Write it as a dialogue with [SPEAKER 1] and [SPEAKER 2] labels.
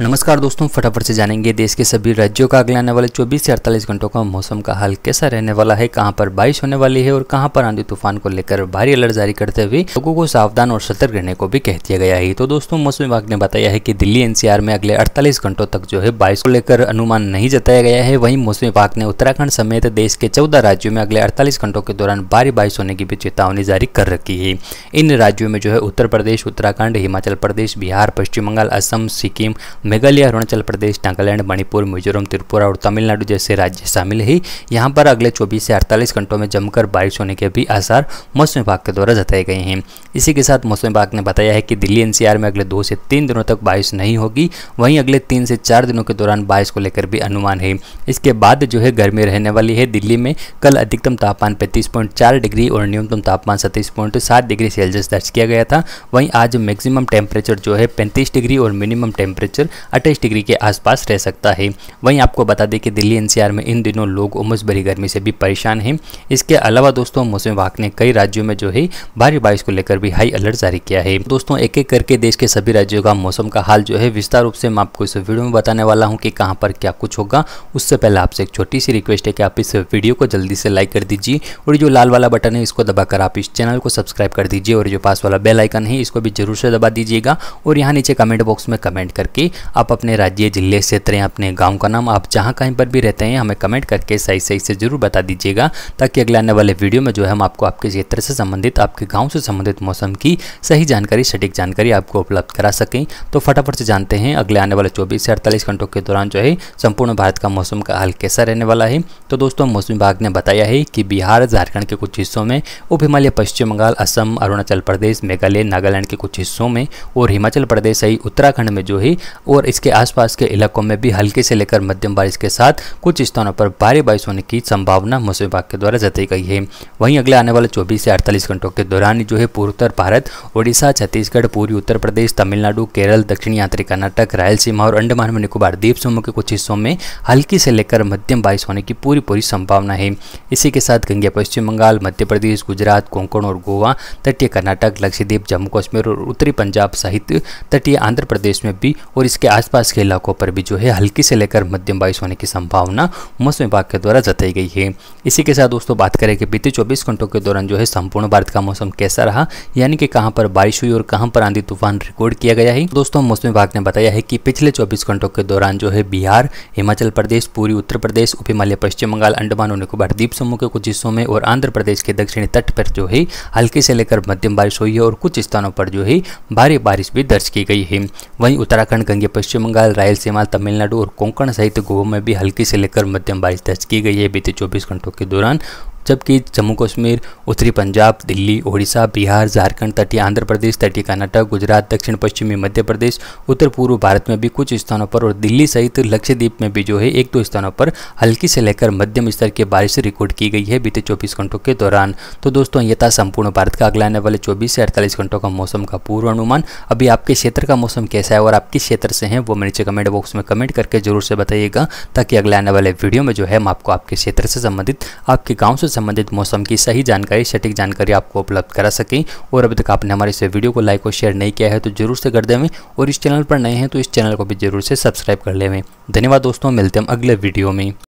[SPEAKER 1] नमस्कार दोस्तों फटाफट से जानेंगे देश के सभी राज्यों का अगले आने वाले 24 से 48 घंटों का मौसम का हाल कैसा रहने वाला है कहां पर बारिश होने वाली है और कहां पर आंधी तूफान को लेकर भारी अलर्ट जारी करते हुए लोगों को सावधान और सतर्क रहने को भी कह दिया गया है तो दोस्तों मौसम विभाग ने बताया है की दिल्ली एनसीआर में अगले अड़तालीस घंटों तक जो है बारिश को लेकर अनुमान नहीं जताया गया है वही मौसम विभाग ने उत्तराखंड समेत देश के चौदह राज्यों में अगले अड़तालीस घंटों के दौरान भारी बारिश होने की भी चेतावनी जारी कर रखी है इन राज्यों में जो है उत्तर प्रदेश उत्तराखंड हिमाचल प्रदेश बिहार पश्चिम बंगाल असम सिक्किम मेघालय अरुणाचल प्रदेश नागालैंड मणिपुर मिजोरम त्रिपुरा और तमिलनाडु जैसे राज्य शामिल ही यहाँ पर अगले चौबीस से अड़तालीस घंटों में जमकर बारिश होने के भी आसार मौसम विभाग के द्वारा जताए गए हैं इसी के साथ मौसम विभाग ने बताया है कि दिल्ली एनसीआर में अगले दो से तीन दिनों तक बारिश नहीं होगी वहीं अगले तीन से चार दिनों के दौरान बारिश को लेकर भी अनुमान है इसके बाद जो है गर्मी रहने वाली है दिल्ली में कल अधिकतम तापमान पैंतीस डिग्री और न्यूनतम तापमान सात डिग्री सेल्सियस दर्ज किया गया था वहीं आज मैक्सिमम टेम्परेचर जो है पैंतीस डिग्री और मिनिमम टेम्परेचर अट्ठाईस डिग्री के आसपास रह सकता है वहीं आपको बता दें कि दिल्ली एनसीआर में इन दिनों लोग उमस भरी गर्मी से भी परेशान हैं इसके अलावा दोस्तों मौसम विभाग ने कई राज्यों में जो है भारी बारिश को लेकर भी हाई अलर्ट जारी किया है दोस्तों एक एक करके देश के सभी राज्यों का मौसम का हाल जो है विस्तार रूप से मैं आपको इस वीडियो में बताने वाला हूँ कि कहाँ पर क्या कुछ होगा उससे पहले आपसे एक छोटी सी रिक्वेस्ट है कि आप इस वीडियो को जल्दी से लाइक कर दीजिए और जो लाल वाला बटन है इसको दबाकर आप इस चैनल को सब्सक्राइब कर दीजिए और जो पास वाला बेल आइकन है इसको भी जरूर से दबा दीजिएगा और यहाँ नीचे कमेंट बॉक्स में कमेंट करके आप अपने राज्य जिले क्षेत्र या अपने गाँव का नाम आप जहाँ कहीं पर भी रहते हैं हमें कमेंट करके सही सही से ज़रूर बता दीजिएगा ताकि अगले आने वाले वीडियो में जो है हम आपको आपके क्षेत्र से संबंधित आपके गाँव से संबंधित मौसम की सही जानकारी सटीक जानकारी आपको उपलब्ध करा सकें तो फटाफट से जानते हैं अगले आने वाले चौबीस से अड़तालीस घंटों के दौरान जो है संपूर्ण भारत का मौसम का हाल कैसा रहने वाला है तो दोस्तों मौसम विभाग ने बताया है कि बिहार झारखंड के कुछ हिस्सों में उप हिमालय पश्चिम बंगाल असम अरुणाचल प्रदेश मेघालय नागालैंड के कुछ हिस्सों में और हिमाचल प्रदेश सही उत्तराखंड में जो है वो और इसके आसपास के इलाकों में भी हल्के से लेकर मध्यम बारिश के साथ कुछ स्थानों पर भारी बारिश होने की संभावना मौसम विभाग के द्वारा जताई गई है वहीं अगले आने वाले 24 से 48 घंटों के दौरान जो है पूर्वोत्तर भारत ओडिशा छत्तीसगढ़ पूर्वी उत्तर प्रदेश तमिलनाडु केरल दक्षिणी यात्री कर्नाटक रायलसीमा और अंडमान में निकोबार द्वीप समूह के कुछ हिस्सों में हल्की से लेकर मध्यम बारिश होने की पूरी पूरी संभावना है इसी के साथ गंगे पश्चिम बंगाल मध्य प्रदेश गुजरात कोंकण और गोवा तटीय कर्नाटक लक्षद्वीप जम्मू कश्मीर और उत्तरी पंजाब सहित तटीय आंध्र प्रदेश में भी और इसके आसपास के इलाकों पर भी जो है हल्की से लेकर मध्यम बारिश होने की संभावना मौसम विभाग के द्वारा जताई गई है इसी के साथ दोस्तों बात करें कि बीते चौबीस घंटों के दौरान जो है संपूर्ण भारत का मौसम कैसा रहा यानी कि कहाँ पर बारिश हुई और कहाँ पर आंधी तूफान रिकॉर्ड किया गया है दोस्तों मौसम विभाग ने बताया है कि पिछले चौबीस घंटों के दौरान जो है बिहार हिमाचल प्रदेश पूर्वी उत्तर प्रदेश उप हिमालय पश्चिम बंगाल अंडमान और निकोबार द्वीप समूह के कुछ हिस्सों में और आंध्र प्रदेश के दक्षिणी तट पर जो है हल्की से लेकर मध्यम बारिश हुई है और कुछ स्थानों पर जो है भारी बारिश भी दर्ज की गई है वहीं उत्तराखंड गंगे पश्चिम बंगाल रायलसीमा तमिलनाडु और कोंकण सहित गोवा में भी हल्की से लेकर मध्यम बारिश दर्ज की गई है बीते 24 घंटों के दौरान जबकि जम्मू कश्मीर उत्तरी पंजाब दिल्ली ओडिशा बिहार झारखंड तटीय आंध्र प्रदेश तटीय कर्नाटक गुजरात दक्षिण पश्चिमी मध्य प्रदेश उत्तर पूर्व भारत में भी कुछ स्थानों पर और दिल्ली सहित लक्षद्वीप में भी जो है एक दो स्थानों पर हल्की से लेकर मध्यम स्तर की बारिश रिकॉर्ड की गई है बीते चौबीस घंटों के दौरान तो दोस्तों ये था संपूर्ण भारत का अगला आने वाले चौबीस से अड़तालीस घंटों का मौसम का पूर्वानुमान अभी आपके क्षेत्र का मौसम कैसा है और आप किस क्षेत्र से हैं वो मैं नीचे कमेंट बॉक्स में कमेंट करके जरूर से बताइएगा ताकि अगले आने वाले वीडियो में जो है हम आपको आपके क्षेत्र से संबंधित आपके गाँव से से संबंधित मौसम की सही जानकारी सटीक जानकारी आपको उपलब्ध करा सकें और अभी तक आपने हमारे इस वीडियो को लाइक और शेयर नहीं किया है तो जरूर से कर देवें और इस चैनल पर नए हैं तो इस चैनल को भी जरूर से सब्सक्राइब कर लेवें धन्यवाद दोस्तों मिलते हैं अगले वीडियो में